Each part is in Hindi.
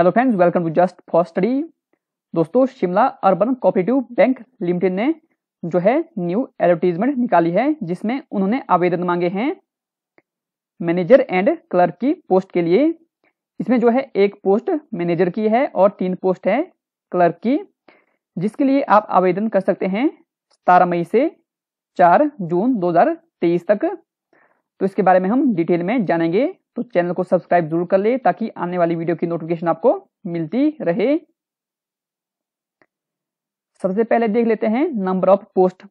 hello friends welcome to just for study दोस्तों Shimla urban cooperative bank limited ने जो है न्यू एडवर्टीजमेंट निकाली है जिसमें उन्होंने आवेदन मांगे हैं मैनेजर एंड क्लर्क की पोस्ट के लिए इसमें जो है एक पोस्ट मैनेजर की है और तीन पोस्ट है क्लर्क की जिसके लिए आप आवेदन कर सकते हैं सतारह मई से चार जून दो तक तो इसके बारे में हम डिटेल में जानेंगे तो चैनल को सब्सक्राइब जरूर कर ले ताकि आने वाली वीडियो की नोटिफिकेशन आपको मिलती रहे सबसे पहले देख लेते हैं number of post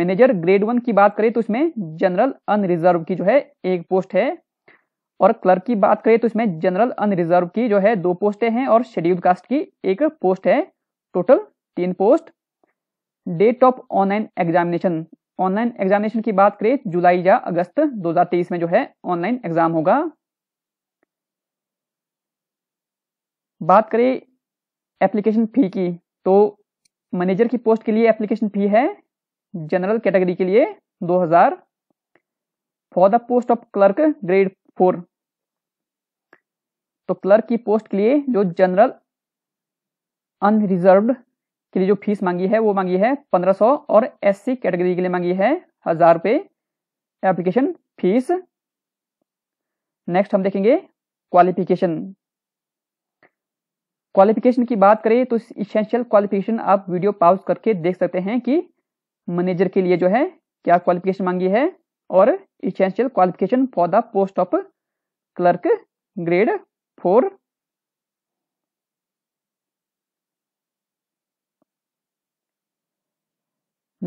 manager grade one की बात करें तो इसमें जनरल अनरिजर्व की जो है एक पोस्ट है और क्लर्क की बात करें तो इसमें जनरल अनरिजर्व की जो है दो पोस्टें हैं और शेड्यूल कास्ट की एक पोस्ट है टोटल तीन post date of online examination online examination की बात करें जुलाई या अगस्त 2023 में जो है ऑनलाइन एग्जाम होगा बात करें एप्लीकेशन फ़ी की तो मैनेजर की पोस्ट के लिए एप्लीकेशन फ़ी है जनरल कैटेगरी के लिए 2000 for the post of clerk grade four तो क्लर्क की पोस्ट के लिए जो जनरल अनरिजर्व के लिए जो फीस मांगी है वो मांगी है 1500 और एससी कैटेगरी के लिए मांगी है हजार रुपये एप्लीकेशन फीस नेक्स्ट हम देखेंगे क्वालिफिकेशन क्वालिफिकेशन की बात करें तो इसेंशियल क्वालिफिकेशन आप वीडियो पाउज करके देख सकते हैं कि मैनेजर के लिए जो है क्या क्वालिफिकेशन मांगी है और essential qualification for the post of clerk grade four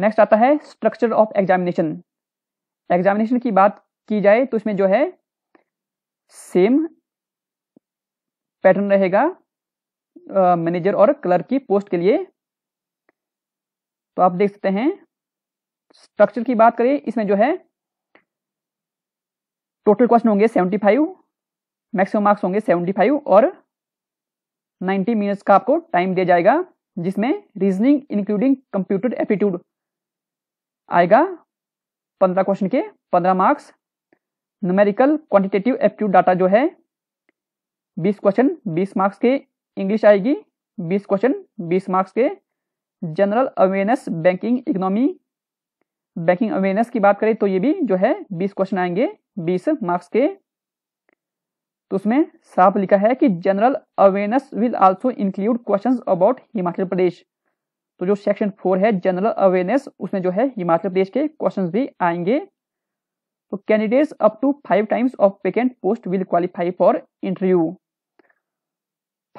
next आता है स्ट्रक्चर ऑफ एग्जामिनेशन एग्जामिनेशन की बात की जाए तो इसमें जो है सेम पैटर्न रहेगा मैनेजर और क्लर्क की पोस्ट के लिए तो आप देख सकते हैं स्ट्रक्चर की बात करें इसमें जो है टोटल क्वेश्चन होंगे 75 मैक्सिमम मार्क्स होंगे 75 और 90 मिनट्स का आपको टाइम दिया जाएगा जिसमें रीजनिंग इंक्लूडिंग कंप्यूटर एप्टीट्यूड आएगा 15 क्वेश्चन के 15 marks numerical quantitative aptitude data जो है 20 क्वेश्चन 20 मार्क्स के इंग्लिश आएगी बीस क्वेश्चन बीस मार्क्स के general awareness banking economy banking awareness की बात करें तो ये भी जो है बीस क्वेश्चन आएंगे बीस मार्क्स के तो उसमें साफ लिखा है कि general awareness will also include questions about Himachal Pradesh तो जो सेक्शन फोर है जनरल अवेयरनेस उसमें जो है हिमाचल प्रदेश के क्वेश्चंस भी आएंगे तो candidates up to five times of vacant post will qualify for interview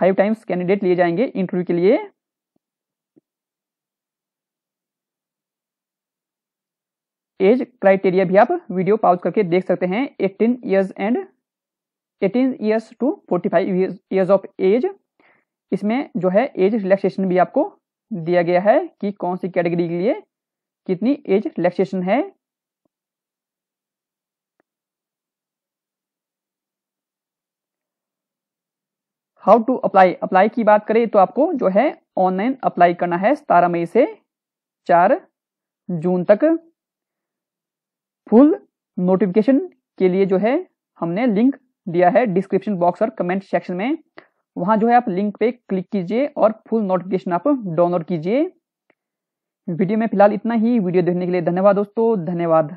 five times candidate लिए जाएंगे इंटरव्यू के लिए एज क्राइटेरिया भी आप वीडियो पाउज करके देख सकते हैं 18 years and 18 years to 45 years of age इसमें जो है एज रिलैक्सेशन भी आपको दिया गया है कि कौन सी कैटेगरी के लिए कितनी एज रिलैक्सेशन है हाउ टू अप्लाई अप्लाई की बात करें तो आपको जो है ऑनलाइन अप्लाई करना है सतारह मई से चार जून तक फुल नोटिफिकेशन के लिए जो है हमने लिंक दिया है डिस्क्रिप्शन बॉक्स और कमेंट सेक्शन में वहां जो है आप लिंक पे क्लिक कीजिए और फुल नोटिफिकेशन आप डाउनलोड कीजिए वीडियो में फिलहाल इतना ही वीडियो देखने के लिए धन्यवाद दोस्तों धन्यवाद